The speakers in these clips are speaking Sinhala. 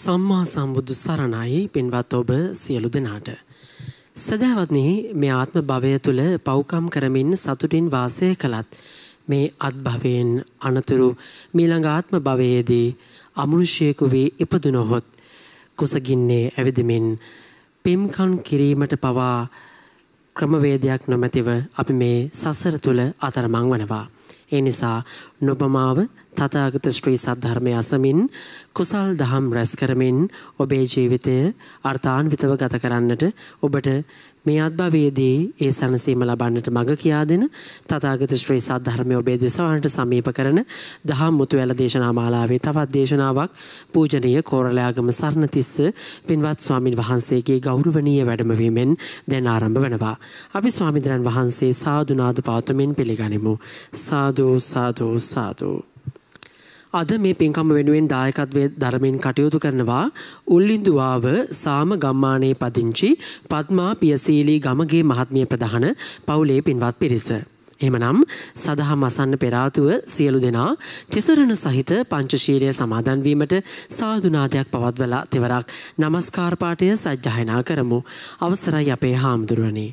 සම්මා සම්බුදු සරණයි පින්වත් ඔබ සියලු දෙනාට. සදාවත්නි මේ ආත්ම භවය තුල පව්කම් කරමින් සතුටින් වාසය කළත් මේ අත්භවයෙන් අනතුරු මීළඟ ආත්ම භවයේදී අමනුෂ්‍යයෙකු වී ඉපදුනොහොත් කුසගින්නේ ඇවිදමින් පිම්කම් කිරීමට පවා ක්‍රමවේදයක් නොමැතිව අපි මේ සසර තුල අතරමං වනවා. ඒ නිසා නොබමාව තථාගත ශ්‍රී සද්ධර්මය අසමින් කුසල් දහම් රැස් කරමින් ඔබේ ජීවිතය අර්ථාන්විතව ගත කරන්නට ඔබට මේ අත්භවයේදී ඒ සැනසීම ලබන්නට මඟ කියා දෙන තථාගත ශ්‍රී සද්ධර්මය ඔබේ දෙසවන්නට සමීප කරන දහම් මුතු වැල දේශනා මාලාවේ තවත් දේශනාවක් පූජනීය කෝරළයාගම සරණතිස්ස පින්වත් ස්වාමින් වහන්සේගේ ගෞරවනීය වැඩමවීමෙන් දැන් ආරම්භ වෙනවා. අපි ස්වාමීන් වහන්සේ සාදු නාද පවතුමින් පිළිගනිමු. සාදු සාදු සාදු අද මේ පින්කම වෙනුවෙන් දායකත්වයේ ධර්මයෙන් කටයුතු කරනවා උල්ලිඳුවාව සාම ගම්මානයේ පදිංචි පත්මා පියසීලී ගමගේ මහත්මිය ප්‍රධාන පවුලේ පින්වත් පිරිස. එමනම් සදහම් අසන්න පෙරාතුව සියලු දෙනා තිසරණ සහිත පංචශීලය සමාදන් වීමට සාදුනාදයක් පවත්වලා තෙවරක් নমස්කාර පාඨය සජ්ජායනා කරමු. අවසරයි අපේ හාමුදුරනේ.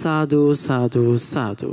සාදු සාදු සාදු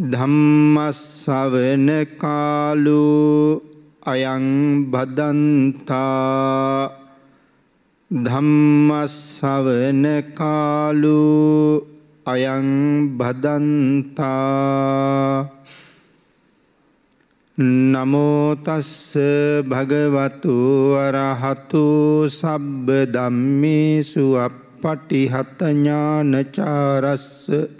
ධම්මස්සවන කාලු අයං බදන්තා ධම්මස්සවන කාලු අයං බදන්තා නමෝතස්ස භගවතු වරහතු සබ්බ දම්මේසු අප පටිහතඥානචාරස්ස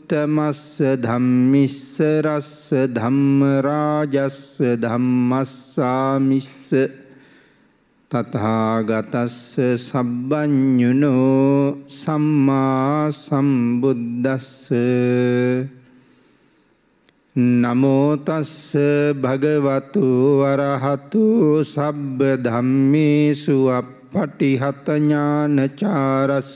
උත්තමස්ස ධම්මිස්ස රස්ස ධම්මරාජස්ස ධම්මස්සාමිස්ස තථාගතස්ස සබ්බඤුනෝ සම්මා සම්බුද්දස්ස නමෝ තස්ස භගවතු වරහතු සබ්බ ධම්මේසු අප්පටිහත ඥානචාරස්ස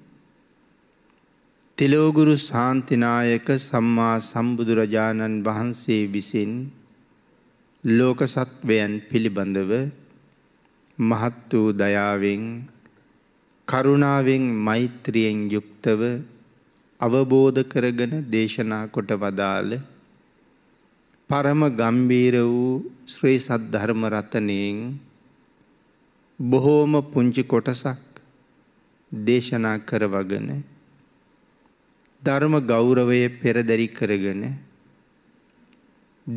තෙලෝගුරු ශාන්තිනායක සම්මා සම්බුදුරජාණන් වහන්සේ විසින් ලෝක සත්වයන් පිළිබඳව මහත් වූ දයාවෙන් කරුණාවෙන් මෛත්‍රියෙන් යුක්තව අවබෝධ කරගෙන දේශනා කොට වදාළ පරම ගම්බීර වූ ශ්‍රී සද්ධර්ම රතනයෙන් බොහෝම පුංචි කොටසක් දේශනා කරවගෙන ධර්ම ගෞරවය පෙරදැරි කරගෙන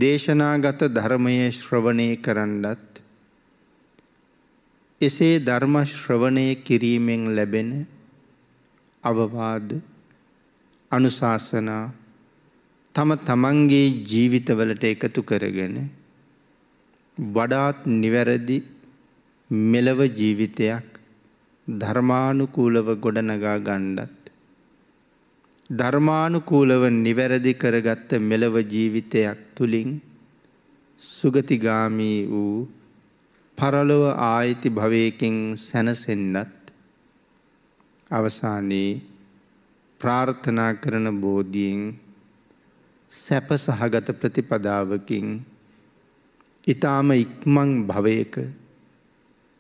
දේශනාගත ධර්මය ශ්‍රවණය කරන්නත් එසේ ධර්ම ශ්‍රවණය කිරීමෙන් ලැබෙන අවවාද අනුශාසනා තම තමන්ගේ ජීවිතවලට එකතු කරගෙන වඩාත් නිවැරදි මෙලව ජීවිතයක් ධර්මානුකූලව ගොඩනගා ගණ්ඩත් ධර්මානුකූලව නිවැරදි කරගත්ත මෙලව ජීවිතයක් තුළින් සුගතිගාමී වූ පරලොව ආයිති භවයකින් සැනසෙන්නත් අවසානයේ ප්‍රාර්ථනා කරන බෝධියෙන් සැප සහගත ප්‍රතිපදාවකින් ඊ타ම ඉක්මන් භවයක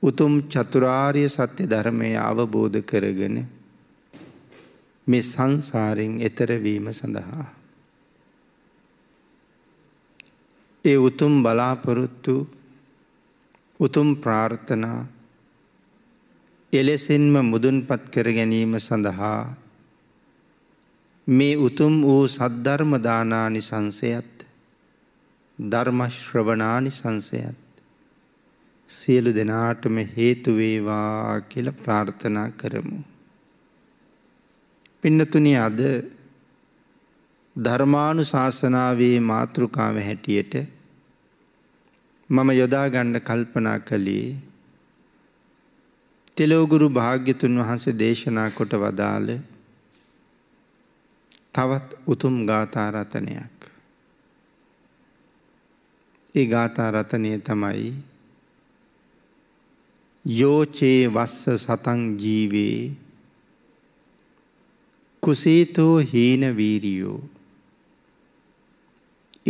උතුම් චතුරාර්ය සත්‍ය ධර්මය අවබෝධ කරගෙන මේ සංසාරෙන් එතරවීම සඳහා. ඒ උතුම් බලාපොරොත්තු උතුම් ප්‍රාර්ථනා එලෙසින්ම මුදුන්පත් කර ගැනීම සඳහා මේ උතුම් වූ සද්ධර්මදානානි සංසයත් ධර්මශ්‍රවනානි සංසයත් සියලු දෙනාටම හේතුවේවා කියල ප්‍රාර්ථනා කරමු. පින්නතුනි අද ධර්මානු ශාසනාවේ මාතෘකාව හැටියට මම යොදාගන්න කල්පනා කළේ තෙලෝගුරු භාග්‍යතුන් වහන්සේ දේශනා කොට වදාළ තවත් උතුම් ගාථාරතනයක්. ඒ ගාථාරතනය තමයි යෝචේ වස්ස සතන් ජීවේ කුසීතෝ හීන වීරියෝ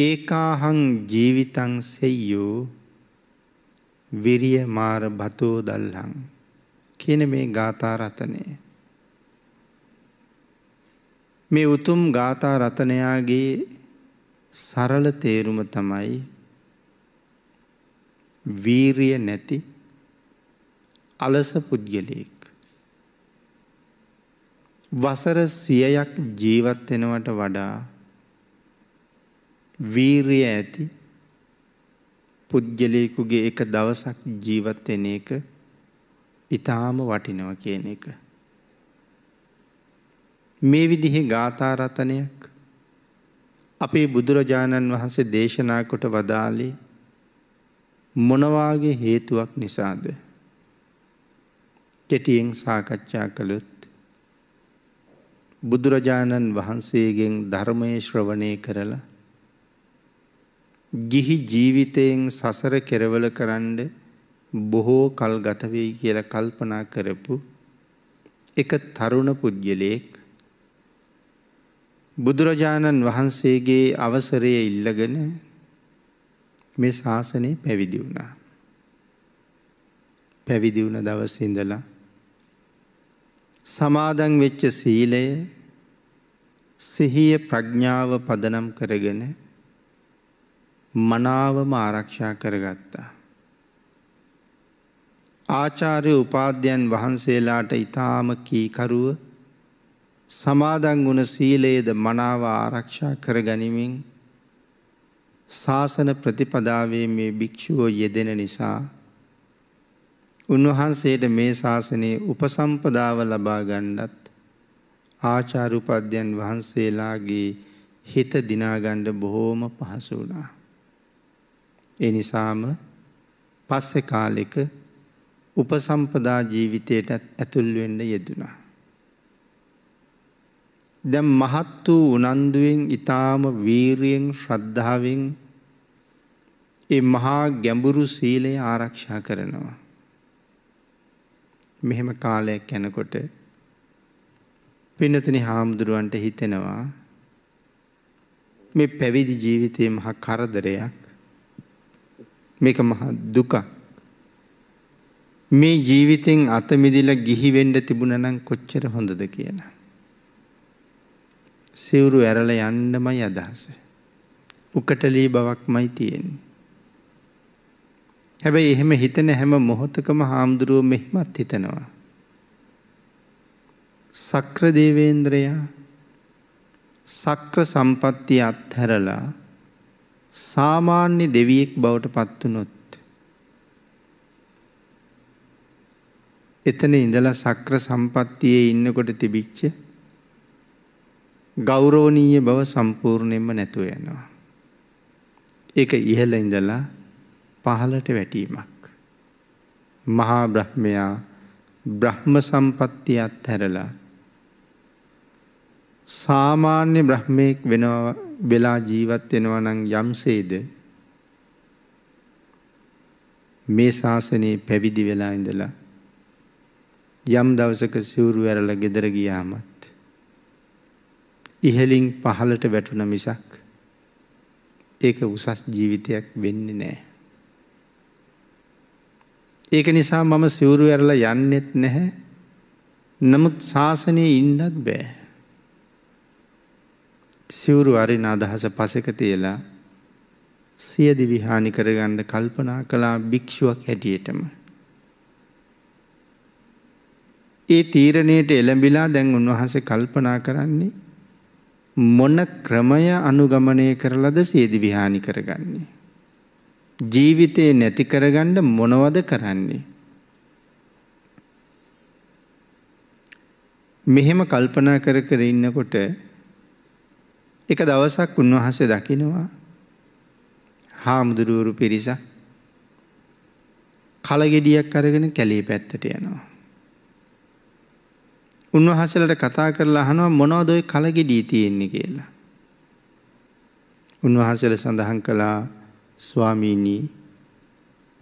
ඒකාහං ජීවිතං සෙය්යෝ විරිය මාර බතෝ දල්හං කියන මේ ගාථා රතනය මේ උතුම් ගාථා රතනයාගේ සරල තේරුම තමයි වීරිය නැති අලස පුද්ගලයෙක් වසර සියයක් ජීවත් වෙනවට වඩා වීරිය ඇති පුද්ගලයෙකුගේ එක දවසක් ජීවත් වෙන එක ඊටාම වටිනවා කියන එක මේ විදිහේ ගාථා රතනයක් අපේ බුදුරජාණන් වහන්සේ දේශනා කොට වදාළේ මොනවාගේ හේතුවක් නිසාද කෙටියෙන් සාකච්ඡා කළොත් බුදුරජාණන් වහන්සේගෙන් ධර්මයේ ශ්‍රවණය කරලා ගිහි ජීවිතයෙන් සසර කෙරවල කරන්න බොහෝ කල් ගත වෙයි කියලා කල්පනා කරපු එක තරුණ පුජ්‍යලයක් බුදුරජාණන් වහන්සේගේ අවසරය ඉල්ලගෙන මේ ශාසනය පැවිදි වුණා. පැවිදි වුණ දවස් ඉඳලා සමාදන් වෙච්ච සීලය සිහිය ප්‍රඥාව පදනම් කරගෙන මනාවම ආරක්ෂා කරගත්තා. ආචාර්ය උපාධ්‍යයන් වහන්සේලාට ඊ타ම කීකරුව සමාදන් වුණ සීලයේද මනාව ආරක්ෂා කරගනිමින් ශාසන ප්‍රතිපදාවේ මේ භික්ෂුව යෙදෙන නිසා උන්වහන්සේට මේ ශාසනයේ උපසම්පදාව ලබා ගණ්ඩත් ආචාරුපද්‍යන් වහන්සේලාගේ හිත දිනාගණ්ඩ බොහෝම පහසු වුණා. එනිසාම පස්සෙ කාලෙක උපසම්පදා ජීවිතයට ඇතුල්වෙන්න යෙදුනා. දැම් මහත් වූ උනන්දුවෙන් ඉතාම වීරියෙන් ශ්‍රද්ධාවෙන් එ මහා ගැඹුරු සීලය ආරක්ෂා කරනවා. මෙහෙම කාලයක් යනකොට පිනතන හාමුදුරුවන්ට හිතෙනවා මේ පැවිදි ජීවිතය මහ කරදරයක් මේක මහා දුකක් මේ ජීවිතෙන් අතමිදිලා ගිහිවෙන්ඩ තිබුණනම් කොච්චර හොඳද කියන. සිවුරු ඇරල යන්නමයි අදහස. උකටලී බවක් මයි තියෙන්. හැබැයි එහෙම හිතන හැම මොහොතකම හාමුදුරුව මෙහිමත් හිතනවා. සක්‍රදේවේන්ද්‍රයා සක්‍ර සම්පත්තිය අත්හැරලා සාමාන්‍ය දෙවියෙක් බවට පත්වනොත්. එතන ඉඳලා සක්‍ර සම්පත්තියේ ඉන්නකොට තිබිච්ච ගෞරෝණීය බව සම්පූර්ණයෙන්ම නැතුව යනවා. ඒක ඉහළ ඉඳලා පහලට වැටීමක්. මහා බ්‍රහ්මයා බ්‍රහ්ම සම්පත්තිය අත්හැරලා සාමාන්‍ය බ්‍රහ්මයෙක් වෙනවා වෙලා ජීවත් වෙනවා නම් යම්සේද මේ ශාසනයේ පැවිදි වෙලා ඉඳලා යම් දවසක සිවුරු ඇරලා ගෙදර ගියාමත් ඉහලින් පහලට වැටුණ මිසක් ඒක උසස් ජීවිතයක් වෙන්නේ නැහැ ඒක නිසා මම සිවුරු ඇරලා යන්නෙත් නැහැ. නමුත් ශාසනය ඉන්නත් බෑ. සිවුරු අරින අදහස පසක තියලා සියදි විහානි කරගන්න කල්පනා කලා භික්‍ෂුවක් හැටියටම. ඒ තීරණයට එළඹිලා දැන් උන්වහස කල්පනා කරන්නේ මොන ක්‍රමය අනුගමනය කරලද සේදි විහානි කරගන්නේ. ජීවිතේ නැති කරගන්න මොනවද කරන්නේ. මෙහෙම කල්පනා කර කර ඉන්නකොට එක දවසක් උන්වහන්සේ දකිනවා හාමුදුරුවරු පිරිස කලගෙඩියක් අරගෙන කැලේ පැත්තට යනවා. උන්වහසලට කතා කරලා අහනවා මොනවදොයි කලගෙඩී තියෙන්නේ කියලා. උන්වහසල සඳහන් කලා ස්වාමීනී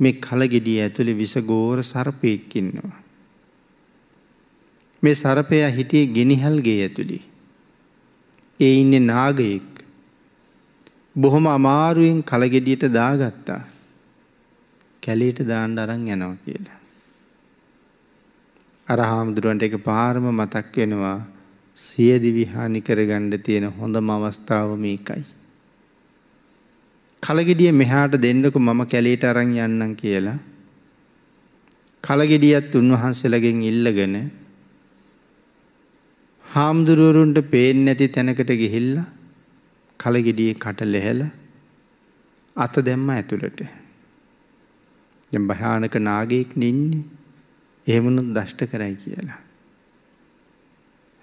මේ කලගෙඩිය ඇතුළේ විසගෝර සර්පයෙක් ඉන්නවා. මේ සරපයා හිටියේ ගෙනිහල්ගේ ඇතුළි. ඒ ඉන්න නාගයෙක් බොහොම අමාරුවෙන් කලගෙඩියට දාගත්තා කැලේට දාන්න අරන් යනවා කියලා. අරහාමුදුරුවන්ට එක පාරම මතක් වෙනවා සියදිවිහානි කරගණ්ඩ තියෙන හොඳම අවස්ථාව මේකයි. කලගෙඩිය මෙහාට දෙන්නකු මම කැලේට අරං යන්නම් කියලා. කලගෙඩියත් උන්වහන්සේලගෙන් ඉල්ලගෙන හාමුදුරුවරුන්ට පේෙන් නැති තැනකට ගිහිල්ල කලගෙඩිය කට ලෙහෙල අත දැම්ම ඇතුළට. භයානක නාගයෙක් නින්නේ එහෙමනුත් දෂ්ට කරයි කියලා.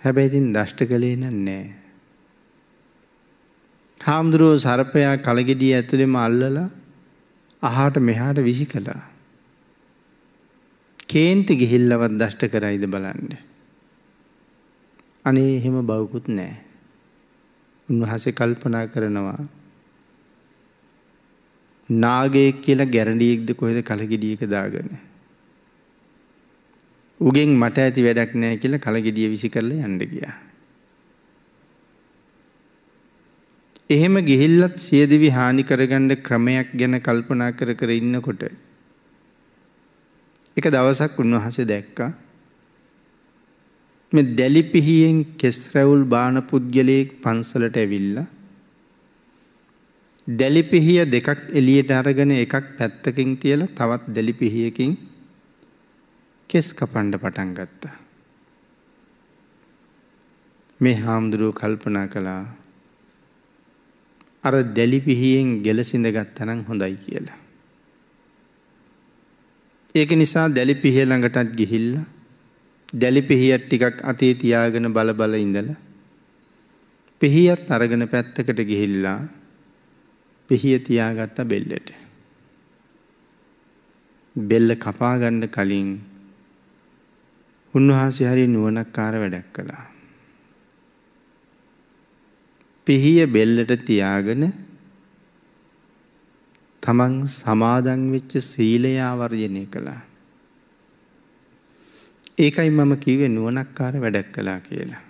හැබැයිතින් දෂ්ට කළේ නන්නෑ. හාමුදුරුවෝ සරපයා කළගෙඩිය ඇතුළෙම අල්ලලා අහාට මෙහාට විසි කළා. කේන්ති ගිහිල්ලවත් දෂ්ට කරයිද බලන්ඩ. අනේ එහෙම බවකුත් නෑ. උන්වහසේ කල්පනා කරනවා. නාගයෙක් කියලා ගැරඩියෙක්ද කොහෙද කළගෙඩියක දාගන. උගෙන් මට ඇති වැඩක් නෑ කියලා කළගෙඩිය විසි කරල යන්න ගියා. එහෙම ගිහිල්ලත් සියදිවි හානි කරගන්න ක්‍රමයක් ගැන කල්පනා කර කර ඉන්නකොට. එක දවසක් උන්වහසේ දැක්කා. මෙ දැලිපිහියෙන් කෙස්රැවුල් බාන පුද්ගලයෙක් පන්සලට ඇවිල්ල. දැලිපිහිය දෙකක් එලියට අරගෙන එකක් පැත්තකින් තියල තවත් දැලිපිහියකින් කෙස් කපණ්ඩ පටන් ගත්තා. මේ හාමුදුරුව කල්පනා කලාා අර දැලිපිහියෙන් ගෙලසිඳ ගත්තනම් හොඳයි කියලා. ඒක නිසා දැලිපිහිය ළඟටත් ගිහිල්ල දැලිපිහියත් ටිකක් අතේ තියාගෙන බලබල ඉඳල පිහියත් අරගෙන පැත්තකට ගිහිල්ලා පිහිය තියාගත්ත බෙල්ලට. බෙල්ල කපාගන්න කලින් උන්වහන්සේ හරි නුවනක්කාර වැඩක් කළා. පිහිය බෙල්ලට තියාගෙන තමන් සමාදන් වෙච්ච සීලය ආවර්ජනය කළා. ඒකයි මම කිව්වේ නුවණක්කාර වැඩක් කළා කියලා.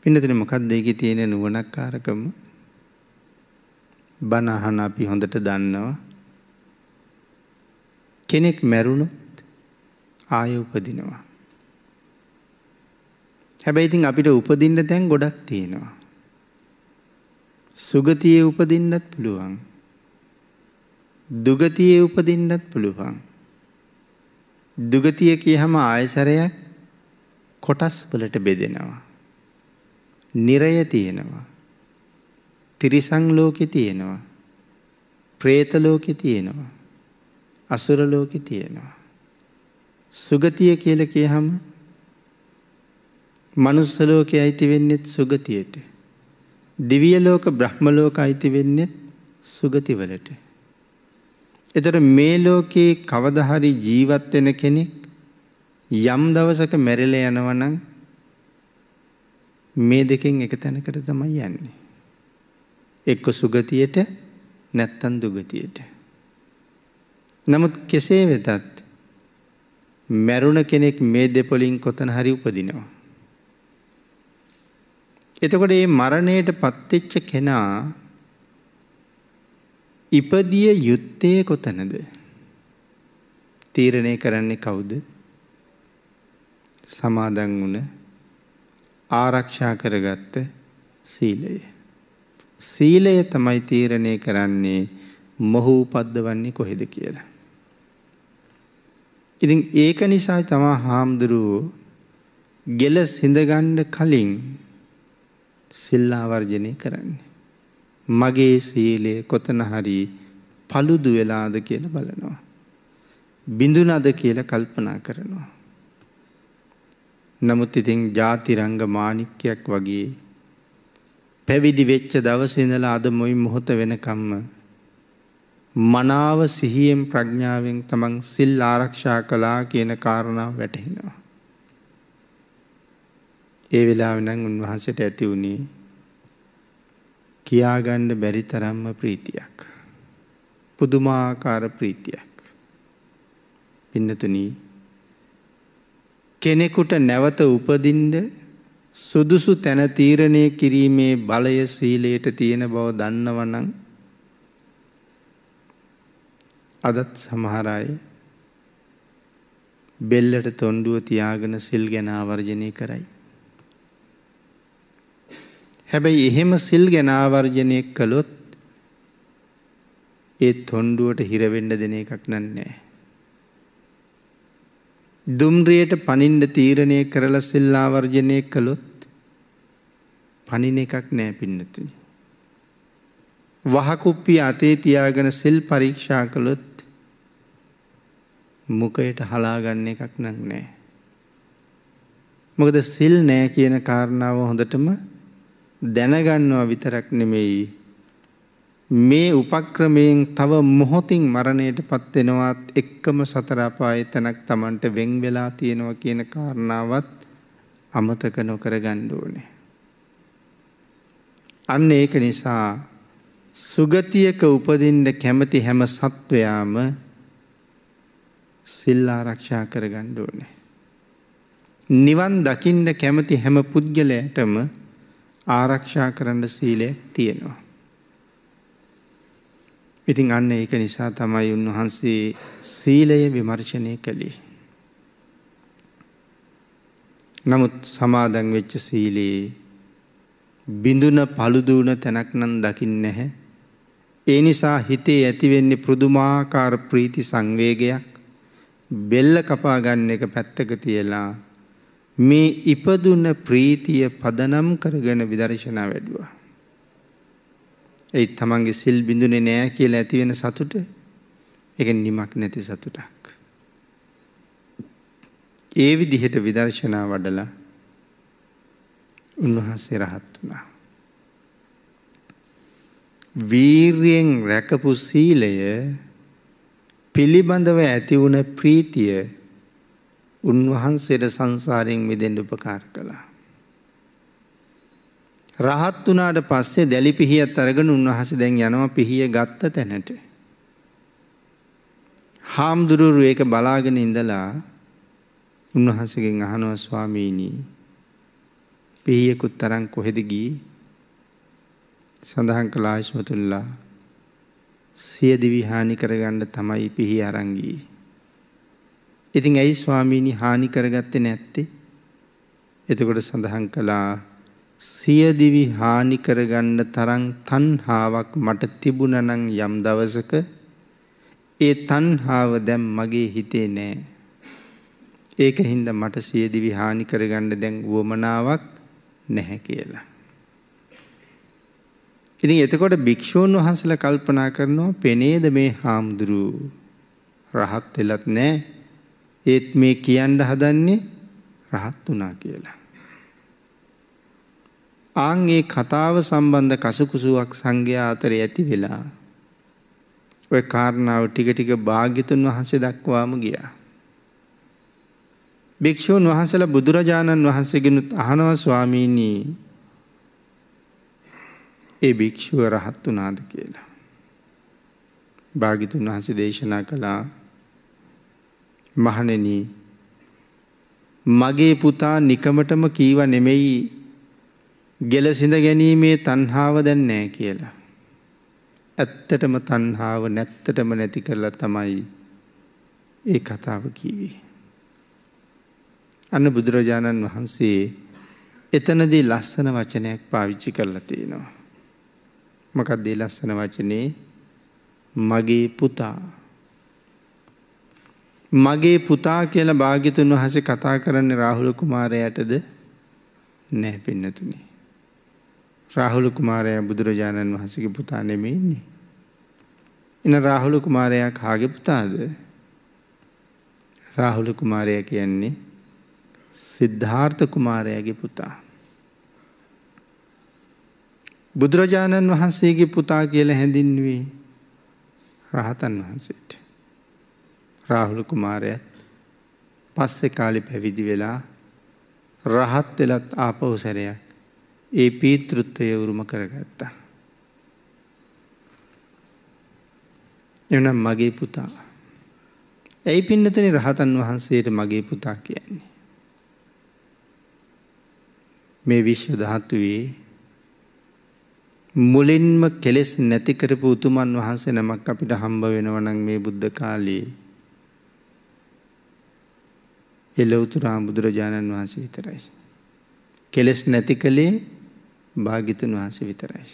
පින්නතන මොකක්ද ඒකේ තියෙන නුවණක්කාරකම? බණ අහන අපි හොඳට දන්නවා. කෙනෙක් මැරුණොත් ආය උපදිනවා. හැබැයි ඉතින් අපිට උපදින්න තැන් ගොඩක් තියෙනවා. සුගතියේ උපදින්නත් පුළුවන්. දුගතියේ උපදින්නත් පුළුවන්. දුගතිය කියහම ආයසරයක් කොටස් වලට බෙදෙනවා. නිරය තියෙනවා. තිරිසං ලෝකෙ තියෙනවා. ප්‍රේත ලෝකෙ තියෙනවා. අසුර ලෝකෙ තියෙනවා. සුගතිය කියලා කියහම මනුස්සලෝක අයිති වෙන්නෙත් සුගතියට. දිවියලෝක බ්‍රහ්මලෝක අයිති වෙන්නෙත් සුගතිවලට. එතට මේ ලෝකයේ කවදහරි ජීවත්වෙන කෙනෙක් යම් දවසක මැරිල යනවනං මේ දෙකෙන් එක තැනකට තමයි යන්නේ. එක්ක සුගතියට නැත්තන් දුගතියට. නමුත් කෙසේ වෙතත් මැරුණ කෙනෙක් මේ දෙපොලින් කොතන හරි උපදිනවා. එතකොට ඒ මරණයට පත්වෙච්ච කෙනා ඉපදිය යුත්තේ කොතනද තීරණය කරන්නේ කවුද සමාදන් වුණ ආරක්ෂා කරගත්ත සීලය සීලය තමයි තීරණය කරන්නේ මොහු උපද්දවන්නේ කොහෙද කියලා ඉතින් ඒක නිසා තමා හාමුදුරුවෝ ගෙල සිඳගණ්ඩ කලින් සිල්ලාවර්ජනය කරන්නේ. මගේ සීලය කොතන හරි පළුදු වෙලාද කියල බලනවා. බිඳුනද කියල කල්පනා කරනවා. නමුත් ඉතින් ජාතිරංග මානික්‍යයක් වගේ පැවිදි වෙච්ච දවසඳලා අද මොයි මොහොත වෙනකම්ම මනාව සිහියෙන් ප්‍රඥාවෙන් තමන් සිල් ආරක්ෂා කලා කියන කාරණාව වැටහෙනවා. ඒ වෙලාව නං උන්වහන්සට ඇති වුණේ කියාගණ්ඩ බැරි තරම්ම ප්‍රීතියක්. පුදුමාකාර ප්‍රීතියක්. පින්නතුනී කෙනෙකුට නැවත උපදින්ඩ සුදුසු තැන තීරණය කිරීමේ බලය සීලයට තියෙන බව දන්නවනං අදත් සමහරයි බෙල්ලට තොන්ඩුව තියාගෙන සිල් ගැන ආවර්ජනය කරයි. හැබැයි එහෙම සිල් ගැනාවර්ජනය කළොත් ඒත් හොන්ඩුවට හිරවෙන්න දෙන එකක් නන්නේ. දුම්රියට පනින්ඩ තීරණය කරල සිල්ලාවර්ජනය කළොත් පනින එකක් නෑ පින්නතුනි. වහකුප්පි අතේ තියාගෙන සිල් පරීක්ෂා කළොත් මොකයට හලාගන්න එකක් නක් නෑ. මොකද සිල් නෑ කියන කාරණාව හොඳටම දැනගන්නවා විතරක් නෙමෙයි මේ උපක්‍රමයෙන් තව මොහොතින් මරණයට පත්වෙනවත් එක්කම සතරාපාය තැනක් තමන්ට වෙන් වෙලා තියෙනවා කියන කාරණාවත් අමතක නොකර ගණ්ඩෝනේ. අන්න ඒක නිසා සුගතියක උපදින්ට කැමති හැම සත්වයාම සිල්ලා රක්ෂා කර ගණ්ඩෝනේ. නිවන් දකිින්ට කැමති හැම පුද්ගලයටම ආරක්ෂා කරන්න සීලයක් තියෙනවා. ඉතින් අන්න ඒක නිසා තමයි උන්වහන්සේ සීලය විමර්ශනය කළේ. නමුත් සමාදන් වෙච්ච සීලයේ බිඳුන පළුදුවන තැනක් නම් දකින්න නැහැ. ඒ නිසා හිතේ ඇතිවෙන්නේ පුදුමාකාර ප්‍රීති සංවේගයක් බෙල්ල කපා ගන්න එක පැත්තක තියලා මේ ඉපදුන ප්‍රීතිය පදනම් කරගෙන විදර්ශනා වැඩුවා. ඒත් තමන්ගේ සිල් බිඳුනේ නෑ කියල ඇතිවෙන සතුට එක නිමක් නැති සතුටක්. ඒ විදිහට විදර්ශනා වඩලා උන්වහන්සේ රහත් වනා. වීර්යෙන් රැකපු සීලය පිළිබඳව ඇතිවුන ප්‍රීතිය උන්වහන්සේට සංසාරයෙන් මෙදෙන්ට උපකාර කළා. රහත් වනාට පස්සේ දැලි පිහියත් අරගෙන උන්වහස දැන් යනවා පිහිය ගත්ත තැනට. හාමුදුරුවරු ඒක බලාගෙන ඉඳලා උන්වහන්සගෙන් අහනව ස්වාමීණී පිහියකුත් තරන් කොහෙදගී සඳහන් කලාශ්මතුල්ලා සියදිවිහානි කරගන්න තමයි පිහි අරංගී ඉතින් ඇයි ස්වාමීණි හානි කරගත්තේ නැත්තේ. එතකොට සඳහන් කළා සියදිවි හානි කරගන්න තරම් තන්හාාවක් මට තිබුණනං යම් දවසක ඒ තන්හාාව දැම් මගේ හිතේ නෑ. ඒක හින්ද මට සියදිවි හානි කරගන්න දැන් වුවමනාවක් නැහැ කියලා. ඉතින් එතකොට භික්‍ෂූන් වහන්සල කල්පනා කරනවා පෙනේද මේ හාමුදුරුව රහත් වෙලත් නෑ ඒත් මේ කියන්න හදන්නේ රහත් වනා කියලා. ආං ඒ කතාව සම්බන්ධ කසුකුසුවක් සංඝයා අතරේ ඇති වෙලා. ඔය කාරණාව ටික ටික භාග්‍යතුන් වහන්සේ දක්වාම ගියා. භික්‍ෂූන් වහන්සල බුදුරජාණන් වහන්සේගෙනුත් අහනව ස්වාමීණී ඒ භික්‍ෂුව රහත් වනාද කියලා. භාගිතුන් වහස දේශනා කළා මහනෙනී මගේ පුතා නිකමටම කීව නෙමෙයි ගෙලසිඳ ගැනීමේ තන්හාව දැන් නෑ කියලා. ඇත්තටම තන්හාව නැත්තටම නැති කරලා තමයි ඒ කතාව කීවේ. අන්න බුදුරජාණන් වහන්සේ එතනදී ලස්සන වචනයක් පාවිච්චි කරලා තියෙනවා. මකත් දේ ලස්සන වචනේ මගේ පුතා මගේ පුතා කියල භාගිතුන් වහස කතා කරන්න රාහුල කුමාරයටද නෑ පින්නතුනේ. රාහුල කුමාරය බුදුරජාණන් වහසගේ පුතා නෙමෙන්නේ. එන රාහුල කුමාරයා කාගෙ පුතාද. රාහුල කුමාරය කියන්නේ සිද්ධාර්ථ කුමාරයගේ පුතා. බුදුරජාණන් වහන්සේගේ පුතා කියල හැඳින්වේ රහතන් වහන්සේට. රාහුල කුමාරයත් පස්සෙ කාලි පැවිදි වෙලා රහත් වෙලත් ආපහු සැරයක් ඒ පීතෘත්වය උරුම කරගත්තා. එනම් මගේ පුතා. ඇයි පින්නතන රහතන් වහන්සේට මගේ පුතා කියන්නේ. මේ විශ්ව ධාතුවේ මුලින්ම කෙලෙස් නැතිකරපු උතුමන් වහන්සේ නමක් අපිට හම්බ වෙනවනන් මේ බුද්ධ කාලයේ එලොවතුරා බුදුරජාණන් වහන්සේ විතරයි. කෙලෙස් නැති කළේ භාගිතුන් වහන්සේ විතරයි.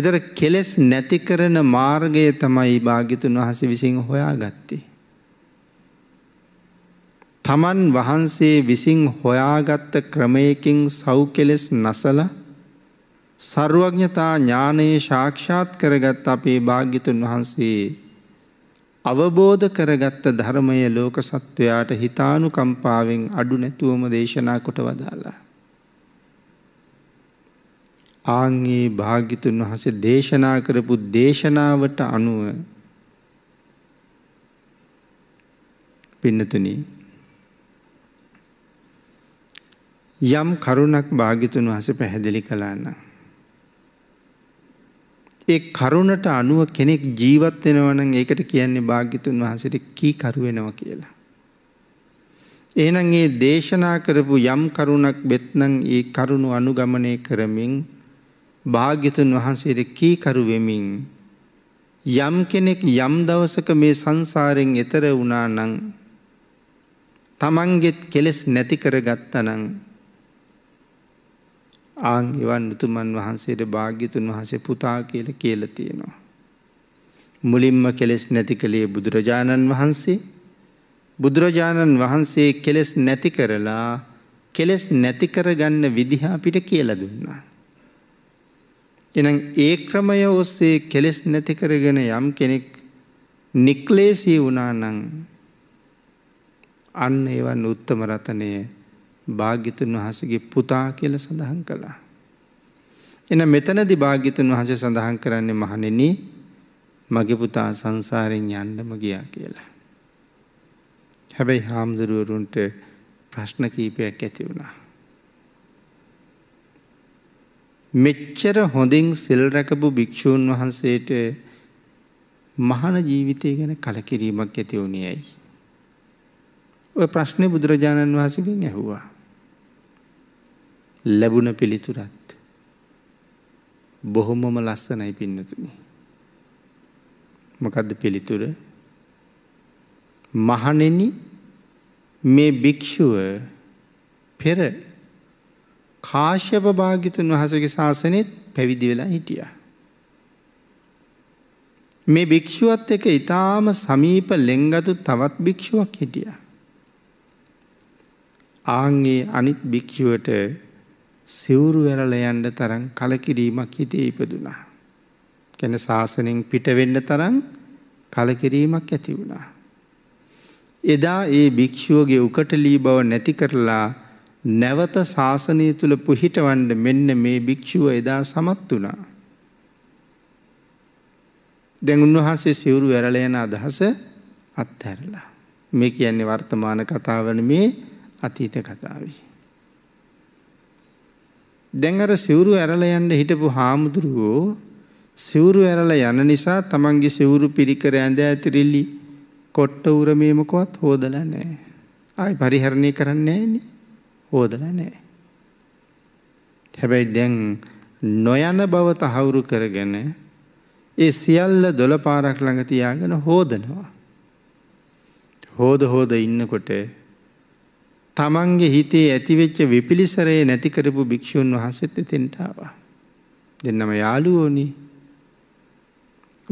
එදර කෙලෙස් නැති කරන මාර්ගය තමයි භාගිතුන් වහස විසින් හොයා ගත්තේ. තමන් වහන්සේ විසින් හොයාගත්ත ක්‍රමයකින් සව් කෙලෙස් නසල සරුවඥතා ඥානයේ ශාක්ෂාත් කරගත් අපේ භාග්‍යතුන් වහන්සේ අවබෝධ කරගත්ත ධර්මය ලෝක සත්වයාට හිතානුකම්පාවෙන් අඩු නැතුවම දේශනා කොට වදාලා. ආංගේ භාගිතුන් වහසේ දේශනා කරපු දේශනාවට අනුව පින්නතුන යම් කරුණක් භාගිතුන් වහස පැහැදිලි කලාන්නා. ඒ කරුණට අනුව කෙනෙක් ජීවත් වෙනවනම් ඒකට කියන්නේ භාග්‍යතුන් වහන්සේට කීකරු වෙනවා කියලා. එහෙනම් ඒ දේශනා කරපු යම් කරුණක් වෙත්නම් ඒ කරුණ අනුගමනය කරමින් භාග්‍යතුන් වහන්සේට කීකරු වෙමින් යම් කෙනෙක් යම් දවසක මේ සංසාරයෙන් එතර වුණා නම් තමන්ගෙත් කෙලෙස් නැති කරගත්තා නම් ආං එවන් උතුමන් වහන්සේට භාග්‍යතුන් වහසේ පුතා කියල කියල තියෙනවා. මුලින්ම කෙලෙස් නැති කළේ බුදුරජාණන් වහන්සේ බුදුරජාණන් වහන්සේ කෙලෙස් නැති කරලා කෙලෙස් නැති කරගන්න විදිහ අපිට කියලා දුන්නා. එනම් ඒ ක්‍රමය ඔස්සේ කෙලෙස් නැති කරගෙන යම් කෙනෙක් නික්ලේසී වුණානං අන්න එවන් උත්තම රතනය භාග්‍යතුන් වහසගේ පුතා කියල සඳහන් කළා. එන මෙතනදි භාග්‍යතුන් වහස සඳහන් කරන්නේ මහනෙන මගේ පුතා සංසාරෙන් යන්නම ගියා කියලා. හැබැයි හාමුදුරුවරුන්ට ප්‍රශ්න කීපයක් ඇති වුණා. මෙච්චර හොඳින් සිල් රැකපු භික්‍ෂූන් වහන්සේට මහන ජීවිතය ගැන කලකිරීමක් ඇති වුණේ ඇයි. ඔය ප්‍රශ්නය බුදුරජාණන් වහසකින් ඇහුවා. ලැබුණ පිළිතුරත් බොහොමම ලස්සනයි පින්නතුනි. මොකදද පිළිතුර මහනෙන මේ භික්‍ෂුව පෙර කාශ්‍යප භාගිතුන් වහසගේ ශාසනයත් පැවිදි වෙලා හිටිය. මේ භික්‍ෂුවත් එක ඉතාම සමීප ලෙංගතු තවත් භික්‍ෂුවක් හිටිය. ආන්ගේ අනිත් භික්‍ෂුවට සිවුරු වෙරළ යන්න තරම් කලකිරීමක් හිතේ ඉපදුනා. කැන ශාසනෙන් පිටවෙන්න තරම් කලකිරීමක් ඇති වුණා. එදා ඒ භික්‍ෂුවගේ උකටලී බව නැති කරලා නැවත ශාසනය තුළ පුහිටවන්ඩ මෙන්න මේ භික්‍ෂුව එදා සමත් වනා. දැන් උන්වහන්සේ සිවුරු ඇරලයන අදහස අත්හැරලා. මේ කියන්නේ වර්තමාන කතාවන මේ අතීත කතාවේ. දැන් අර සිවුරු ඇරලා යන්න හිටපු හාමුදුරුවෝ සිවුරු ඇරලා යන නිසා තමන්ගේ සිවුරු පිරිකර ඇඳ ඇතිරිල්ලි කොට්ට උරමේමකවත් හෝදලා නෑ. ආයි පරිහරණය කරන්නේ නෑනේ හෝදලා නෑ. හැබැයි දැන් නොයන බව තහවුරු කරගෙන ඒ සියල්ල දොළ පාරක් ළඟ තියාගෙන හෝදනවා. හෝද හෝද ඉන්නකොට තමන්ගේ හිතේ ඇතිවෙච්ච විපිලිසරයේ නැතිකරපු භික්‍ෂූන් වහන්සෙත් එතෙන්ටාව. දෙන්නම යාලුවෝනි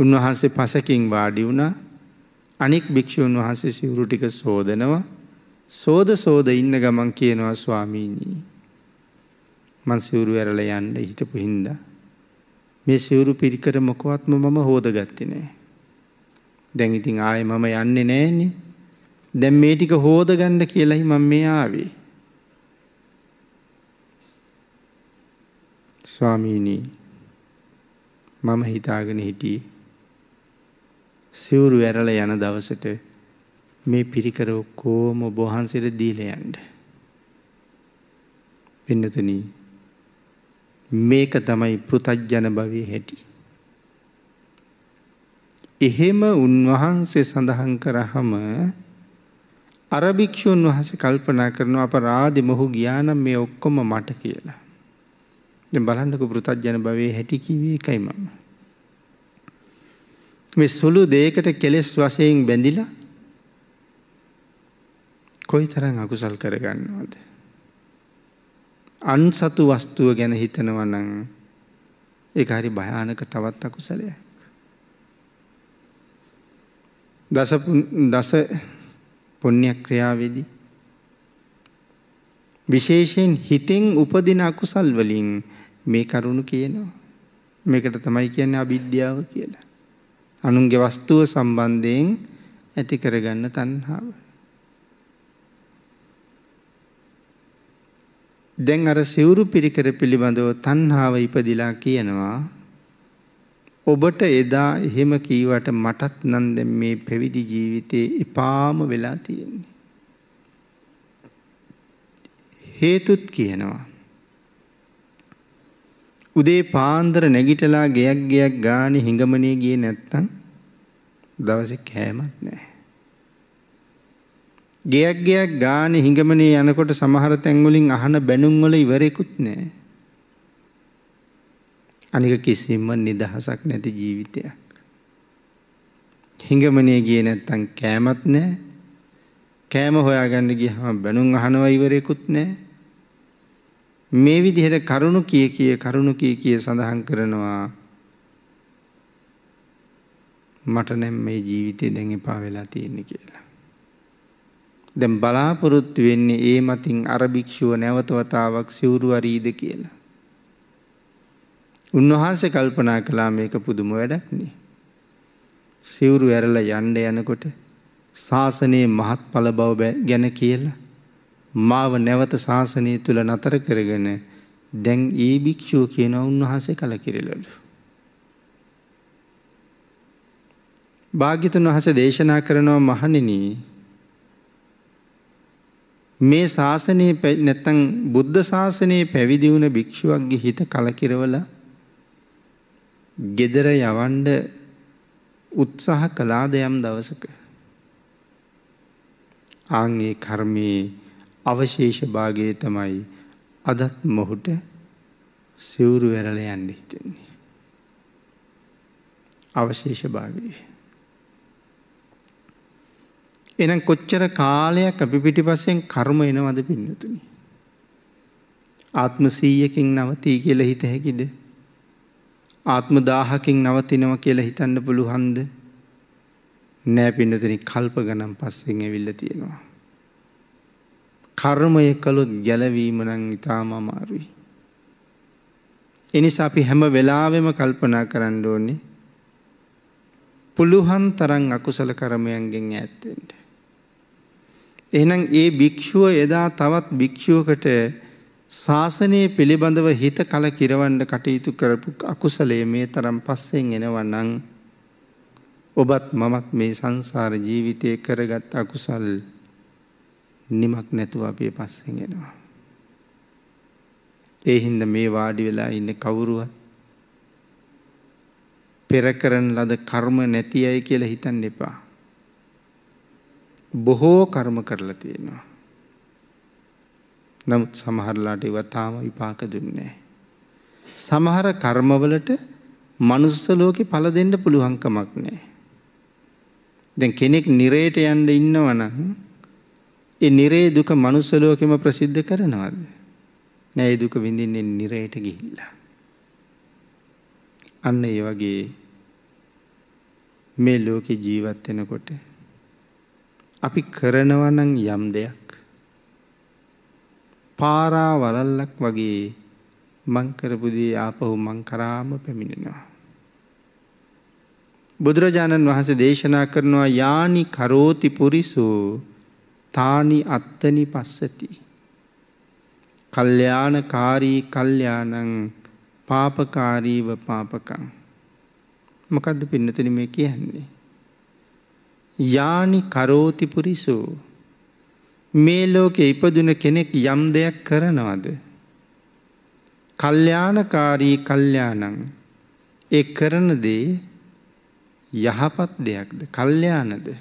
උන්වහන්සේ පසකින් වාඩි වුණා අනික් භික්‍ෂූන් වහන්සේ සිවුරු ටික සෝදනවා සෝද සෝද ඉන්න ගමන් කියනවා ස්වාමීණී. මං සිවුරු ඇරල යන්න හිටපු හින්ද. මේ සිවුරු පිරිකර මොකවත්ම මම හෝද ගත්තිනෑ. දැන් ඉතින් ආය මම යන්නේ නෑනේ දැන් මේ ටික හෝදගන්න කියලයි මම මේ ආවේ. ස්වාමීනි මම හිතාගෙන හිටියේ සිවුරු ඇරල යන දවසට මේ පිරිකර ඔක්කෝම බොහන්සිර දීලයන්ට. පෙන්නතුන මේක තමයි පෘතජ්ජන භවය හැටි. එහෙම උන්වහන්සේ සඳහන් කරහම අරභික්‍ෂූන් වහස කල්පනා කරනවා අප රාධ මොහු ගියානම් මේ ඔක්කොම මට කියලා. බලන්නක බෘතජ්ජන භවේ හැටිකිවේ එකයි මම. මෙ සුළු දේකට කෙලෙස් වසයෙන් බැඳිලා කොයි තරං අකුසල් කරගන්නවාද. අන් සතු වස්තුව ගැන හිතනවනං ඒ හරි භයානක තවත් අකුසලයක්. දස පුණ්‍යක් ක්‍රියාවේදී. විශේෂයෙන් හිතෙන් උපදින අකුසල් වලින් මේ කරුණු කියනවා. මේකට තමයි කියන්නේ අවිද්‍යාව කියලා. අනුන්ගේ වස්තුව සම්බන්ධයෙන් ඇති කරගන්න තණ්හාව. දැන් අර සිවුරු පිරිකර පිළිබඳව තණ්හාව ඉපදිලා කියනවා ඔබට එදා එහෙම කීවට මටත් නන්ද මේ පැවිදි ජීවිතයේ එපාම වෙලා තියෙන්නේ. හේතුත් කියනවා. උදේ පාන්දර නැගිටලා ගෙයක් ගෙයක් ගානේ හිඟමනේ ගියේ නැත්තම් දවසේ කෑමක් නැහැ. ගෙයක් ගෙයක් ගානේ හිඟමනේ යනකොට සමහර තැන් වලින් අහන බැනුම් වල ඉවරෙකුත් නැහැ. අනික කිසිම නිදහසක් නැති ජීවිතයක්. හිඟමනේ ගියේ නැත්තම් කෑමත් නැහැ. කෑම හොයාගන්න ගියහම බැනුම් අහනවා ඉවරෙකුත් නැහැ. මේ විදිහට කරුණු කිය කිය කරුණු කිය කිය සඳහන් කරනවා මට නම් මේ ජීවිතේ දැන් එපා වෙලා තියෙන්නේ කියලා. දැන් බලාපොරොත්තු වෙන්නේ ඒ මතින් අර භික්ෂුව නැවත වතාවක් සිවුරු වරීද කියලා. උන්වහන්සේ කල්පනා කලා මේක පුදුම වැඩක්නේ. සිවුරු ඇරල යන්ඩ යනකොට ශාසනයේ මහත් පල බව ගැන කියලා. මාව නැවත ශාසනය තුළ නතර කරගෙන දැන් ඒ භික්‍ෂූ කියන උන්වහන්සේ කළ කිරලලු. භාගිතුන් වහස දේශනා කරනවා මහනිනී මේ ශාසනයේ නැත්තං බුද්ධ ශාසනයේ පැවිදිවුණ භික්‍ෂුවක්ගේ හිත කලකිරවලා ගෙදර යවන්ඩ උත්සාහ කලාද යම් දවසක. ආංගේ කර්මයේ අවශේෂ භාගයේ තමයි අදත් මොහුට සිවුරු වෙරල යන්න හිතෙන්නේ. අවශේෂ භාගයේ. එනම් කොච්චර කාලයක් අපි පිටිපස්සෙන් කර්ම එනවද පින්නතුනි. ආත්ම සීයකින් නවතී කියල හිත හැකිද. ආත්ම දාහකින් නවතිනව කියලා හිතන්න පුළුහන්ද නෑ පින්නතන කල්ප ගනම් පස්සෙන් ඇවිල්ල තියෙනවා. කර්මය කළොත් ගැලවීම නං ඉතාම අමාරුයි. එනිසා අපි හැම වෙලාවෙම කල්පනා කරන්න ඕනේ පුළුවන් තරන් අකුසල කරමයන්ගෙන් ඇත්තෙන්ට. එහනම් ඒ භික්‍ෂුව එදා තවත් භික්‍ෂුවකට ශාසනයේ පිළිබඳව හිත කල කිරවන්ඩ කටයුතු කරපු අකුසලේ මේ තරම් පස්සෙන් එනවන්නං ඔබත් මමත් මේ සංසාර ජීවිතය කරගත් අකුසල් නිමක් නැතුව අපේ පස්සෙන් එෙනවා. ඒහින්ද මේ වාඩි වෙලා ඉන්න කවුරුවත් පෙරකරන ලද කර්ම නැති අයි කියල හිතන්න එපා. බොහෝ කර්ම කරලා තියෙනවා. නමුත් සමහරලාට ඉවතාම විපාක දුන්නේ. සමහර කර්මවලට මනුස්සලෝක පල දෙන්න පුළුවන්කමක් නෑ. දැන් කෙනෙක් නිරේට යන්න ඉන්නවන ඒ නිරේ දුක මනුස්සලෝකෙම ප්‍රසිද්ධ කරනවාද. නෑ දුක විඳින්නේ නිරේට ගිහිල්ලා. අන්න ඒ වගේ මේ ලෝකෙ ජීවත් වෙනකොට අපි කරනවනං යම් දෙයක් පාරා වලල්ලක් වගේ මංකරපුදේ ආපහු මංකරාම පැමිණෙනවා. බුදුරජාණන් වහස දේශනා කරනවා යානි කරෝති පුරිසෝ තානි අත්තනි පස්සති. කල්්‍යාන කාරී කල්්‍යානං පාපකාරීව පාපකං. මොකදද පින්නතන මේ කියන්නේ. යානි කරෝති පුරිසෝ මේ ලෝකෙ ඉපදුන කෙනෙක් යම් දෙයක් කරනවාද. කල්්‍යානකාරී කල්්‍යානං එ කරන දේ යහපත් දෙයක්ද කල්්‍යානද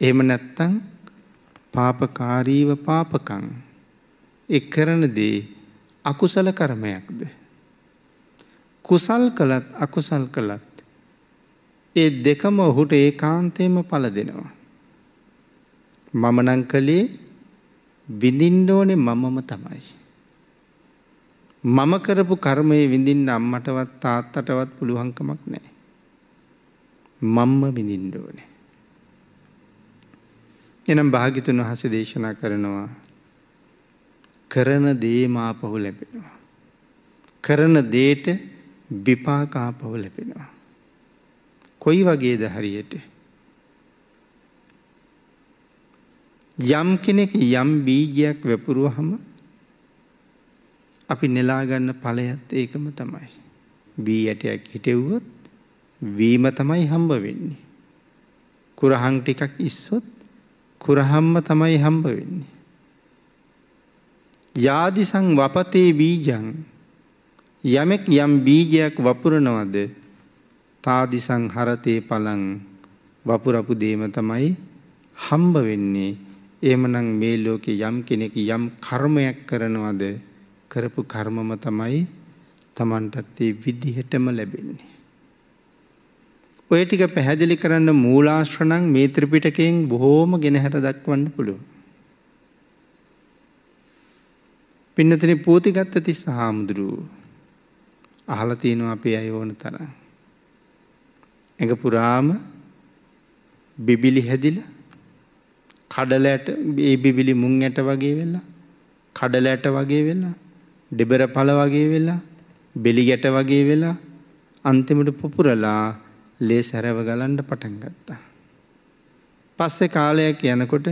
එම නැත්තං පාපකාරීව පාපකං එක් කරන දේ අකුසල කරමයක්ද. කුසල් කළත් අකුසල් කළත් ඒ දෙකම ඔහුට ඒ කාන්තේම පල දෙනවා. මම නම් කළේ විඳින්න ඕනේ මමම තමයි. මම කරපු කර්මයේ විඳින්න අම්මටවත් තාත්තටවත් පුළුවන්කමක් නැහැ. මම්ම විඳින්න ඕනේ. එනම් භාගිතුන් වහන්සේ දේශනා කරනවා කරන දේ මාපහු ලැබෙනවා. කරන දේට විපාකාපහු ලැබෙනවා. කොයි වගේද හරියට යම් කෙනෙක් යම් බීජයක් වැපුරුවහම අපි නෙලාගන්න ඵලයත් ඒකම තමයි. බී ඇටයක් හිටෙව්වොත් වීම තමයි හම්බ වෙන්නේ. කුරහන් ටිකක් ඉස්සොත් කුරහම්ම තමයි හම්බ වෙන්නේ. යාදිසං වපතේ බීජං යමෙක් යම් බීජයක් වපුරනවද තාදිසං හරතේ පලං වපුරපු දේම තමයි හම්බ වෙන්නේ එහෙමනම් මේ ලෝකේ යම් කෙනෙක් යම් කර්මයක් කරනවද කරපු කර්මම තමයි Tamanටත් ඒ විදිහටම ලැබෙන්නේ. ඔය ටික පැහැදිලි කරන්න මූලාශ්‍ර නම් මේ ත්‍රිපිටකයෙන් බොහෝම ගෙනහැර දක්වන්න පුළුවන්. පින්නතන පූතිගත්ත තිස්ස හාමුදුරුවෝ අහල තියෙනවා අපේ අය ඕන තරම්. ඇඟ පුරාම බිබිලි හැදිලා කඩලෑට ඒ බිබිලි මුං ඇට වගේ වෙල්ලා කඩලෑට වගේ වෙල්ලා ඩෙබර පල වගේ වෙලා බෙලි ගැට වගේ වෙලා අන්තිමට පුපුරලා ලේ සැරව ගලන්ඩ පටන් ගත්තා. පස්සෙ කාලයක් යනකොට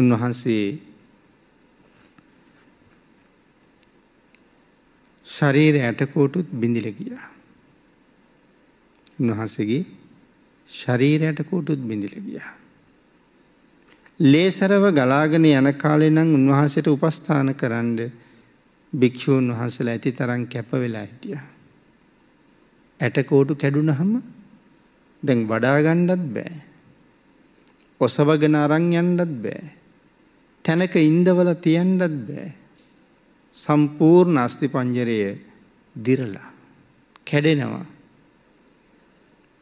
උන්වහන්සේ ශරීර ඇටකෝටුත් බිඳිල ගියා. උන්වහන්සේගේ ශරීරයට කූටුත් බිඳිල ගියා. ලේසරව ගලාගෙන යන කාලේ නම් උන්වහන්සේට උපස්ථාන කරන්න භික්‍ෂූන් වහන්සල ඇති තරම් කැප වෙලා හිටිය. ඇටකෝටු කැඩුනහම දැන් වඩාගණ්ඩත් බෑ. ඔසවගෙන අරං යන්ඩත් බෑ. තැනක ඉන්දවල තියන්ඩත් බෑ. සම්පූර්ණ අස්ති පංජරය දිරලා කැඩෙනවා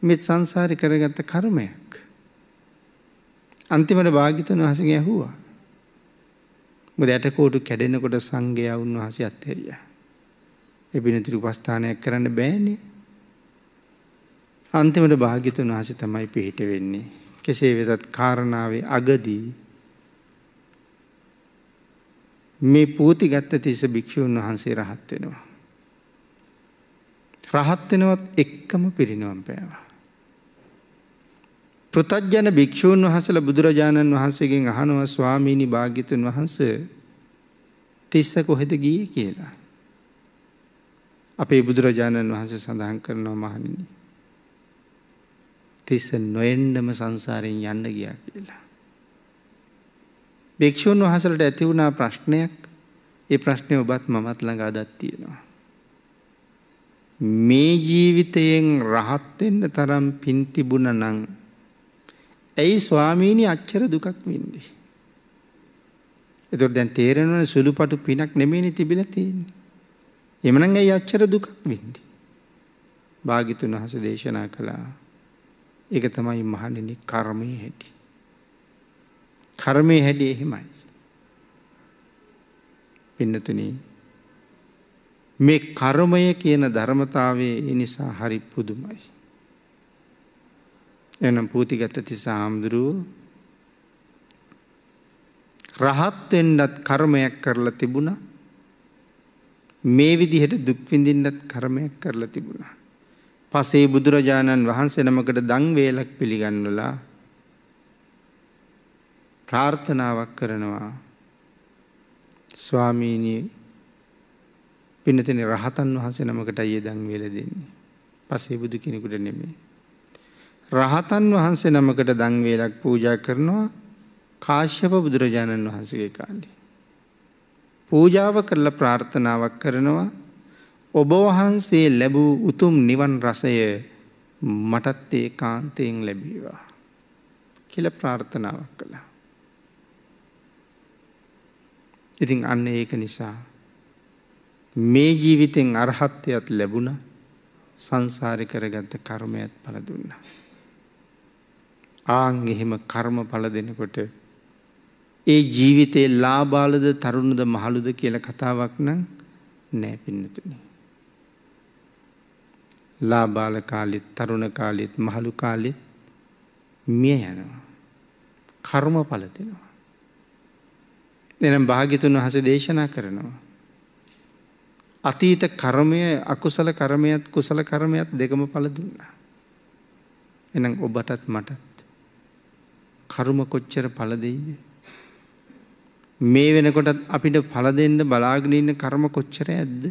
මෙත් සංසාරි කරගත්ත කර්මයක්. අන්තිමට භාගිතන් වහසගේ ඇහුවා. බොද ඇටකෝටු කැඩෙනකොට සංඝයා උන්වහසේ අත්තෙරිය. එබිනතිරි උපස්ථානයක් කරන්න බෑනේ. අන්තිමට භාගිතුන් වහස තමයි පිහිට වෙන්නේ. කෙසේ වෙතත් කාරණාවේ අගදී මේ පූති ගත්ත තිස භික්‍ෂූන් වහන්සේ රහත් වෙනවා. රහත් වෙනවත් එක්කම පිරිනුවම් පෑවා. පෘතජ්ජන භික්‍ෂූන් වහසල බුදුරජාණන් වහන්සේගෙන් අහනුව ස්වාමීණි භාගිතුන් වහන්ස තිස්ස කොහෙද ගිය කියලා. අපේ බුදුරජාණන් වහන්සේ සඳහන් කරනවා මහනිනි. තිස්ස නොයෙන්ඩම සංසාරයෙන් යන්න ගියා කියලා. භික්‍ෂූන් වහසලට ඇති වුණා ප්‍රශ්නයක් ඒ ප්‍රශ්නය ඔබත් මමත් ළඟ අදත් තියෙනවා. මේ ජීවිතයෙන් රහත්වෙන්න තරම් පින්තිබුණ නං ඇයි ස්වාමීණී අච්චර දුකක් වින්දි. එතුර දැන් තේරෙනවන සුළු පටු පිනක් නෙමේනි තිබිල තියෙන. එමනන් ඇයි අච්චර දුකක් වින්දි. භාගිතුන් වහස දේශනා කළා එක තමයි මහණෙනි කර්මය හැටි. කර්මය හැඩි එහෙමයි. පින්නතුනී මේ කර්මය කියන ධර්මතාවේ එනිසා හරි පුදුමයි. එනම් පූතිගත තිස්ස හාමුදුරුව රහත්වෙන්ඩත් කර්මයක් කරලා තිබුණ මේ විදිහට දුක්විඳින්නත් කර්මයක් කරලා තිබුණ. පසේ බුදුරජාණන් වහන්සෙනමකට දංවේලක් පිළිගන්නලා ප්‍රාර්ථනාවක් කරනවා ස්වාමීණී පිනතින රහතන් වහන්සෙනමකට අයේ දංවේල දෙන්නේ පසේ බුදු කෙනෙකුට නෙමේ. රහතන් වහන්සේ නමකට දංවේලක් පූජා කරනවා කාශ්‍යප බුදුරජාණන් වහන්සගේ කාලේ. පූජාව කරල ප්‍රාර්ථනාවක් කරනවා ඔබ වහන්සේ ලැබූ උතුම් නිවන් රසය මටත් ඒ කාන්තයෙන් ලැබීවා කියල ප්‍රාර්ථනාවක් කළා. ඉතින් අන්න ඒක නිසා මේ ජීවිතෙන් අරහත්වයත් ලැබුණ සංසාරි කරගත්ත කර්මයත් පලදුන්නා. ආං එහෙම කර්මඵල දෙනකොට ඒ ජීවිතයේ ලාබාලද තරුණද මහළුද කියල කතාවක් නම් නෑ පින්නතුන. ලාබාල කාලෙත් තරුණ කාලෙත් මහළු කාලෙත් මිය යනවා. කර්ම පලතිනවා. එනම් භාගිතුන් වහස දේශනා කරනවා. අතීත කර්මය අකුසල කරමයත් කුසල කරමයත් දෙකම පල දුන්නා. එනම් ඔබටත් මටත් කරුම කොච්චර පලදෙයිද. මේ වෙනකොටත් අපිට පලදෙන්න බලාගෙන ඉන්න කර්ම කොච්චර ඇද්ද.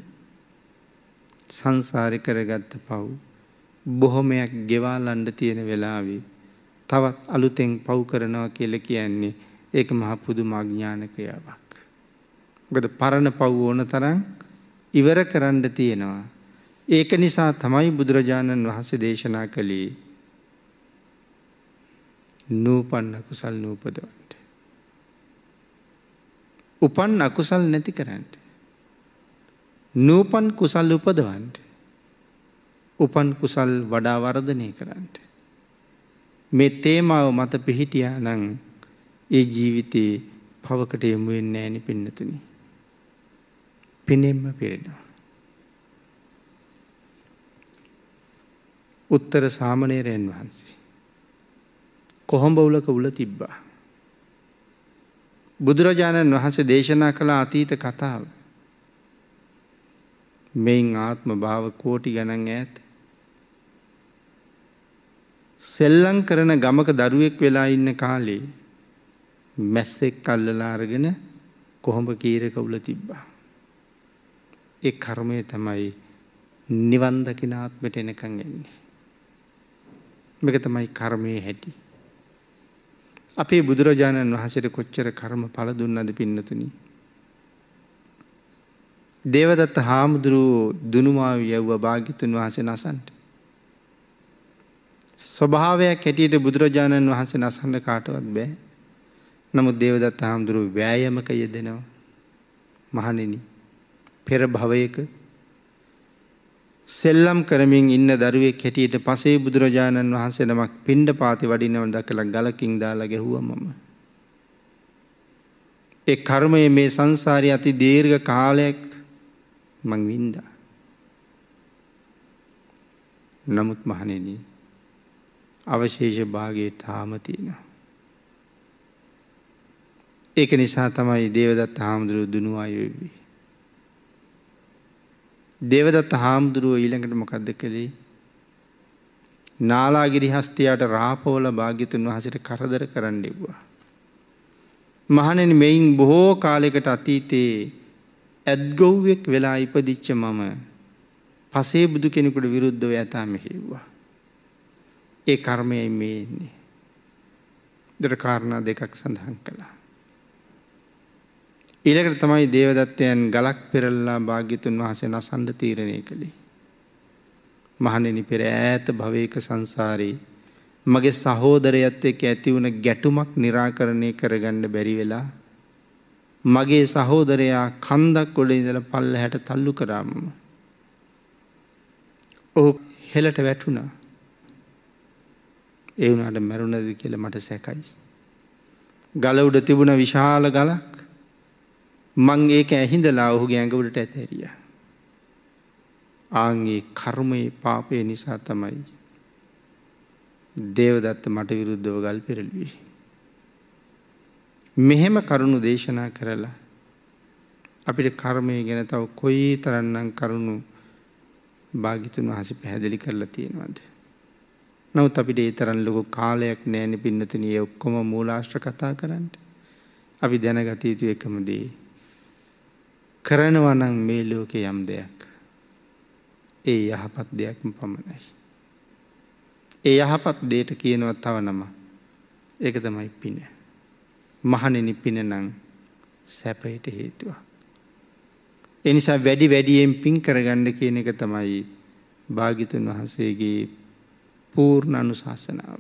සංසාරය කරගත්ත පව්. බොහොමයක් ගෙවාලන්ඩ තියෙන වෙලාවී. තවත් අලුතෙන් පව් කරනවා කියල කියන්නේ ඒක මහ පුදු මග්ඥාන ක්‍රියාවක්. ගොද පරණ පව් ඕන තරන් ඉවර කරන්න තියෙනවා. ඒක නිසා තමයි බුදුරජාණන් වහන්සේ දේශනා කළේ නූපන් අකුසල් නූපදවන්ට. උපන් අකුසල් නැති කරන්නට. නූපන් කුසල් උපදවන්ට. උපන් කුසල් වඩා වර්ධනය කරන්නට. මෙ තේමාව මත පිහිටියා නං ඒ ජීවිතයේ පවකට යොමුවෙන්න ෑනි පින්නතුන. පිනෙම්ම පිරෙනවා. උත්තර සාමනේරයන් වහන්සේ. කොහොඹවුලක උල තිබ්බා. බුදුරජාණන් වහන්සේ දේශනා කළ අතීත කතාව. මෙයින් ආත්ම භාව කෝටි ගණන් ඇත. සෙල්ලං කරන ගමක දරුවෙක් වෙලා ඉන්න කාලේ මැස්සෙක් කල්ලලා අරගෙන කොහොඹ කීරක උල තිබ්බා. ඒ කර්මය තමයි නිවන් දකින ආත්මට එනකන් එන්නේ. මේක තමයි කර්මයේ හැටි. අපේ බුදුරජාණන් වහසට කොච්චර කරම පල දුන්නද පින්නතුනි. දේවදත්ත හාමුදුරුවෝ දුනුමාව යව්ව භාගිතන් වහසේ නසන්ට. ස්වභාවයක් හැටියට බුදුරජාණන් වහන්සේ නසන්න කාටවත් බෑ නමුත් දේවදත්ත හාමුදුරුව වෑයමක යෙදෙනවා මහනෙන පෙර භවයක සෙල්ලම් කරමින් ඉන්න දරුවෙක් හැටියට පසේ බුදුරජාණන් වහන්සේ නමක් පින්ඩ පාති වඩින්නව දකළ ගලකින් දාලා ගැහුවා මම. ඒ කර්මය මේ සංසාරය අති දීර්ඝ කාලයක් මං වින්දා. නමුත් මහණෙනි අවශේෂ භාගයේ තාම තියෙනවා. ඒක නිසා තමයි දේවදත්ත හාමුදුරුවෝ දුනුවා යෝවි. දෙවදත් හාමුදුරුව ඊළඟට මොකක්ද කළේ නාලාගිරිහස්තියාට රාපෝල භාග්‍යතුන් වහසට කරදර කරන්න එව්වා. මහනෙන මෙයින් බොහෝ කාලෙකට අතීතයේ ඇත්ගොව්වෙක් වෙලා ඉපදිච්ච මම පසේ බුදු කෙනෙකුට විරුද්ධව ඇතා මෙහෙව්වා. ඒ කර්මයයි මේන්නේ. දරකාරණ දෙකක් සඳහන් කළා. ඉලකට තමයි දේවදත්තයන් ගලක් පෙරල්ලා භාග්‍යතුන් වහසේ නසන්ඩ තීරණය කළේ. මහනෙනි පෙර ඈත භවයක සංසාරයේ මගේ සහෝදරයත් එක්ක ඇතිවුණ ගැටුමක් නිරාකරණය කරගන්න බැරි වෙලා මගේ සහෝදරයා කන්දක් ගොඩ ඉඳල පල්ල හැට තල්ලු කරාම. ඔහු හෙලට වැටුණා එවුනාට මැරුණද කියල මට සැකයි. ගල උඩ තිබුණ විශාල ගලක් මං ඒක ඇහිඳලා ඔහුගේ ඇඟවලට ඇතැරිය. ආන්ගේ කර්මයේ පාපය නිසා තමයි. දේවදත්ත මට විරුද්ධව ගල් පෙරලුවේ. මෙහෙම කරුණු දේශනා කරලා අපිට කර්මය ගැන තව කොයි තරන්නම් කරුණු භාගිතුන් වහස පැහැදිලි කරලා තියෙනවද. නවත් අපිට ඒ තරන් ලොකු කාලයක් නෑන පින්නතිනය ඔක්කොම මූලාශ්‍ර කතා කරන්න. අපි දැනගත යුතු එකම දේ. කරනවනං මේ ලෝකෙ යම් දෙයක්. ඒ යහපත් දෙයක්ම පමණයි. ඒ යහපත් දේට කියනවත් තව නම එක තමයි පින. මහනෙනි පිනනං සැපයට හේතුව. එනිසා වැඩි වැඩියෙන් පින් කරගණ්ඩ කියන එක තමයි භාගිතුන් වහන්සේගේ පූර්ණ අනුශාසනාව.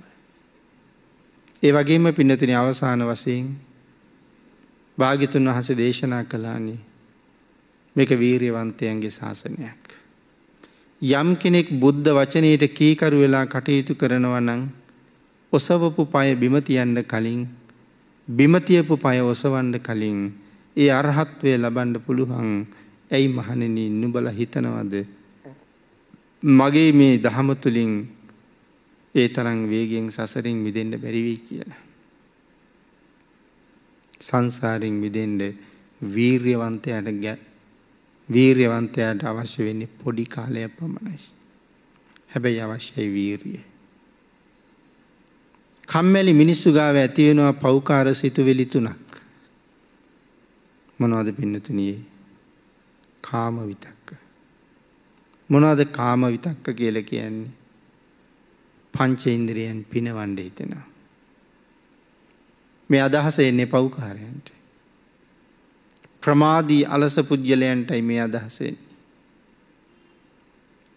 ඒ වගේම පිනතින අවසාන වසයෙන් භාගිතුන් වහස දේශනා කලානේ මේක වීරයවන්තයන්ගේ ශාසනයක්. යම් කෙනෙක් බුද්ධ වචනයට කීකරු වෙලා කටයුතු කරනවනං ඔසවපු පය බිමතියන්න කලින් බිමතියපු පය ඔසවන්ඩ කලින් ඒ අරහත්වය ලබන්ඩ පුළුවන් ඇයි මහණෙන නුබල හිතනවද මගේ මේ දහම තුළින් ඒ තරං වේගෙන් සසරින් මිදෙන්ට බැරිවී කියලා. සංසාරෙන් මිදෙන්ට වීර්යවන්තයට වීර්යවන්තයාට අවශ්‍ය වෙන්නේ පොඩි කාලය පමණයි. හැබැයි අවශ්‍යයි වීරිය. කම්මැලි මිනිස්සු ගාව ඇතිවෙනවා පෞකාර සිතු වෙලිතුනක්. මොනවද පින්නතුනයේ කාම විතක්ක. මොනවද කාම විතක්ක කියල කියන්නේ. පංච ඉන්ද්‍රියයන් පිනවන්ඩ හිතෙනවා. මේ අදහස එන්නේ පෞකාරයන්ට. ප්‍රමාදී අලස පුද්ගලයන්ටයි මේ අදහසෙන්.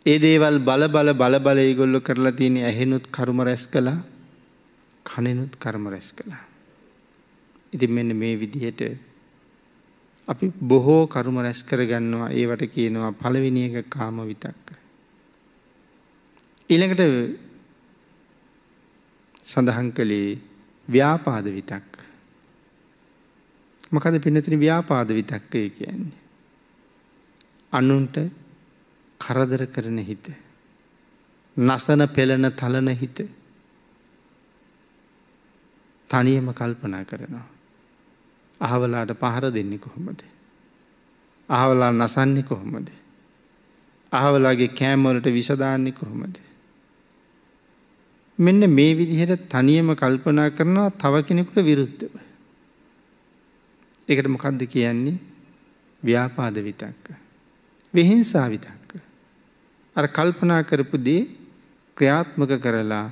ඒ දේවල් බලබල බලබල ඒගොල්ලො කරලා තියෙන ඇහෙනුත් කරුම රැස් කළා කනෙනුත් කර්ම රැස් කළා. ඉතින් මෙන්න මේ විදිහට අපි බොහෝ කරුම රැස් කරගන්නවා ඒවට කියනවා පළවෙනි එක කාම විතක්ක. ඊළඟට සඳහන් කළේ ව්‍යාපාද විතක්ක. මොකද පිනතින ව්‍යාපාද විතක්කය කියන්නේ. අනුන්ට කරදර කරන හිත. නසන පෙළන තලන හිත. තනියම කල්පනා කරනවා. අහවලාට පහර දෙන්නේ කොහොමද. අහවලා නසන්නේ කොහොමද. අහවලාගේ කෑමවලට විසදාන්නේ කොහොමද. මෙන්න මේ විදිහට තනියම කල්පනා කරනවා තව කෙනෙකුට විරුද්ධව. එකට මොකක්ද කියන්නේ ව්‍යාපාද විතක්ක. වෙහිංසා විතක්ක. අර කල්පනා කරපු දේ ක්‍රියාත්මක කරලා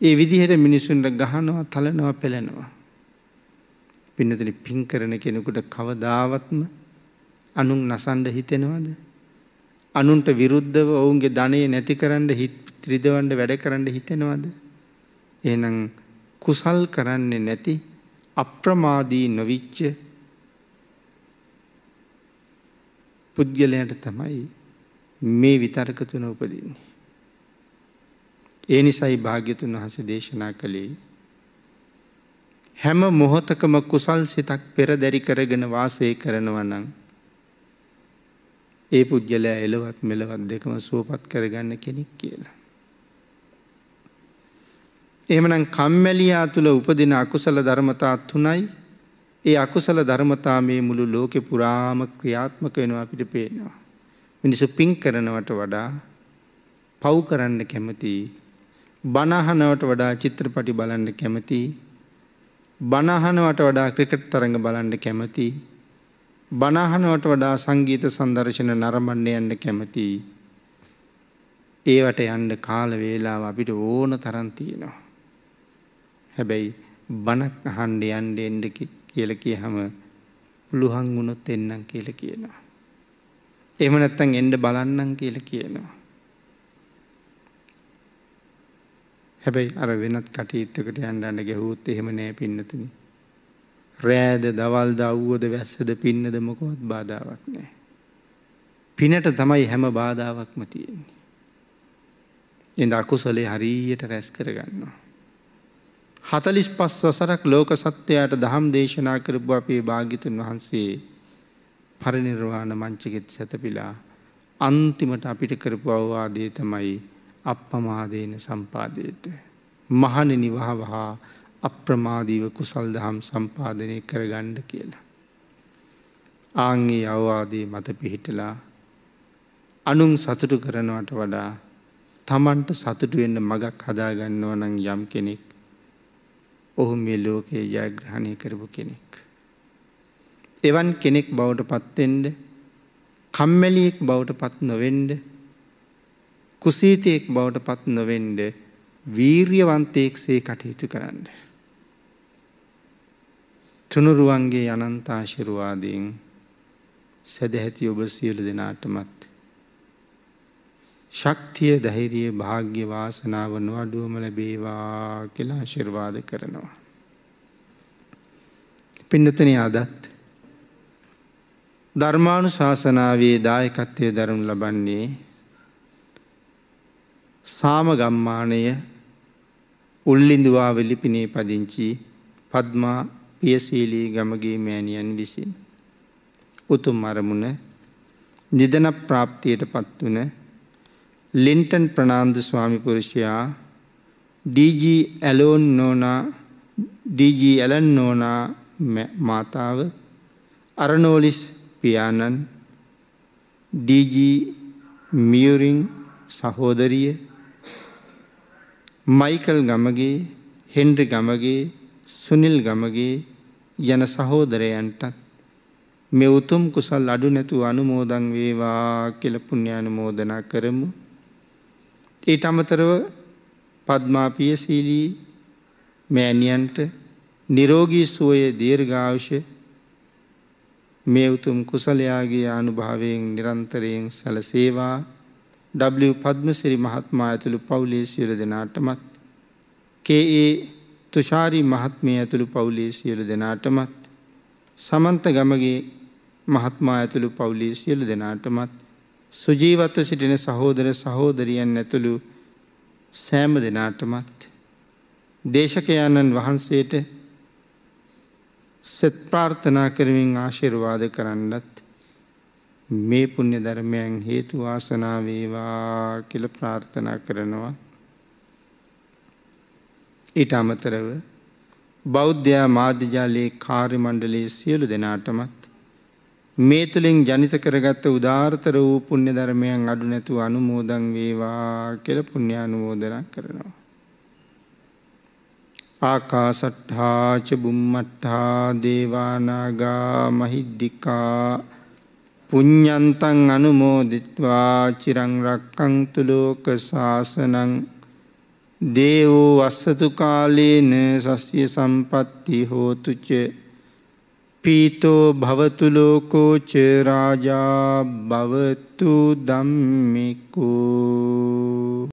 ඒ විදිහට මිනිසුන්ට ගහනවා තලනවා පෙළෙනවා. පින්නතන පින් කරන කෙනෙකුට කවදාවත්ම අනුන් නසන්ඩ හිතෙනවද. අනුන්ට විරුද්ධව ඔවුන්ගේ ධනය නැති කරන්න ත්‍රිදවන්ඩ වැඩ කරන්න හිතෙනවද. එනම් කුසල් කරන්නේ නැති අප්‍රමාදී නොවිච්ච පුද්ගලයට තමයි මේ විතර්ක තුන උපදින්නේ. ඒ නිසයි භාග්‍යතුන් වහස දේශනා කළේ හැම මොහොතකම කුසල් සිතක් පෙරදැරි කරගෙන වාසය කරනවනං. ඒ පුද්ගලයා එලවත් මෙලවත් දෙකම සුවපත් කරගන්න කෙනෙක් කියලා. එමනම් කම්මැලියා තුළ උපදින අකුසල ධර්මතා තුනයි ඒ අකුසල ධර්මතා මේ මුළු ලෝකෙ පුරාම ක්‍රියාත්මක වෙනවා අපිට පේනවා. මිනිසු පින් කරනවට වඩා පව් කරන්න කැමති බණහනවට වඩා චිත්‍රපටි බලන්න කැමති බණහනවට වඩා ක්‍රිකට් තරඟ බලන්න කැමති බණහනවට වඩා සංගීත සංදර්ශන නරඹන්න යන්න කැමති. ඒවට යන්න කාල වේලාව අපිට ඕන තරම් තියෙනවා. හැබැයි බණක් අහන්න යන්න එන්න කියල කියහම පුළුවන් වුණොත් එන්නම් කියල කියනවා. එම නැත්තන් එන්ඩ බලන්නම් කියල කියනවා. හැබැයි අර වෙනත් කටයුත්තකට යන්ඩන්න ගැහූත් එහෙම නෑ පින්නතින. රෑද දවල් දව්වද වැස්සද පින්නද මොකොත් බාධාවක් නෑ. පිනට තමයි හැම බාධාවක්ම තියෙන්නේ. එඳ අකුසලේ හරීයට රැස් කරගන්නවා. හතලිස් පස් වසරක් ලෝක සත්‍යයට දහම් දේශනා කරපු අපේ භාගිතුන් වහන්සේ පරිනිර්වාණ මංචකෙත් සැතපිලා අන්තිමට අපිට කරපු අවවාදේ තමයි අපපමාදේන සම්පාදයට. මහණෙනි වහවහා අප්‍රමාදීව කුසල් දහම් සම්පාදනය කරගණ්ඩ කියලා. ආංගේ අවවාදේ මත පිහිටලා අනුම් සතුටු කරනවට වඩා තමන්ට සතුටුවෙන්න මගක් හදාගන්නව නං යම් කෙනෙක් ඔහු මේ ලෝකයේ ජයග්‍රහණය කරපු කෙනෙක්. එවන් කෙනෙක් බවට පත්තෙන්ඩ කම්මැලියෙක් බවට පත් නොවෙන්ඩ කුසීතයෙක් බවට පත් නොවෙන්ඩ වීර්යවන්තයෙක්සේ කටයුතු කරන්න. තුනුරුවන්ගේ අනන්තාශිරුවාදීන් සැදැහැති ඔබ සියලු දෙනාටමත් ශක්තිය ධෛරිය භාග්‍ය වාසනාව නොඅඩුවම ලැබේවා කියලා ආශිර්වාද කරනවා. පින්නතන අදත් ධර්මානු ශාසනාවේ දායකත්වය දරනු ලබන්නේ සාමගම්මානය උල්ලිඳවා වෙලිපිනේ පදිංචි පද්මා පියසීලී ගමගේ මෑණියන් විසින්. උතුම් අරමුණ නිදන ප්‍රාප්තියට පත්වන ලෙන්ටන් ප්‍රනාන්දු ස්වාමිපුරුෂයා ඩජ ඇලෝන් නෝනා ඩජ ඇලන් නෝනා මාතාව අරනෝලිස් පියාණන් ඩජ මියරිං සහෝදරිය මයිකල් ගමගේ හෙන්ඩ්‍රි ගමගේ සුනිල් ගමගේ යන සහෝදරයන්ටත් මෙ උතුම් කුසල් අඩු නැතු අනුමෝදන් වේවා කෙලපුුණ්‍යානු මෝදනා කරමු ඊට අමතරව පද්මාපිය සීලී මෑණියන්ට නිරෝගී සුවය දීර්ඝායුෂ මේ උතුම් කුසලයාගේ අනුභවයෙන් නිරන්තරයෙන් සැලසේවා W පද්මසිරි මහත්මයා ඇතුළු පවුලේ සියලු දෙනාටමත් KA තුෂාරි මහත්මිය ඇතුළු පවුලේ සියලු දෙනාටමත් සමන්ත ගමගේ මහත්මා ඇතුළු පවුලේ සියලු දෙනාටමත් සුජීවත්ව සිටින සහෝදර සහෝදරියන් ඇතුළු සෑම දෙනාටමත් දේශකයාණන් වහන්සේට සෙත් ප්‍රාර්ථනා කරමින් ආශිර්වාද කරන්නත් මේ පුුණ්‍ය ධර්මයන් හේතු වාසනාවේවා කියල ප්‍රාර්ථනා කරනවා. ඊට අමතරව බෞද්ධයා මාධ්‍යජාලයේ කාර්මණ්ඩලයේ සියලු දෙනාටමත් මේ තුළින් ජනිත කරගත්ත උදාර්ථර වූ පුණ්‍ය ධර්මයන් අඩු නැතුව අනුමෝදන් වේවා කියලා පුණ්‍ය අනුමෝදනා කරනවා. ආකාසට්ඨා ච බුම්මට්ඨා දේවානාගා මහිද්దికා පුඤ්ඤන්තං අනුමෝදිත්වා චිරං රක්කන්තු ලෝක සාසනං දේවෝ වස්සතු කාලේන සස්්‍ය සම්පත්ති හෝතු ච පීතෝ භවතුලෝකෝචරාජා භවතු දම්මිකු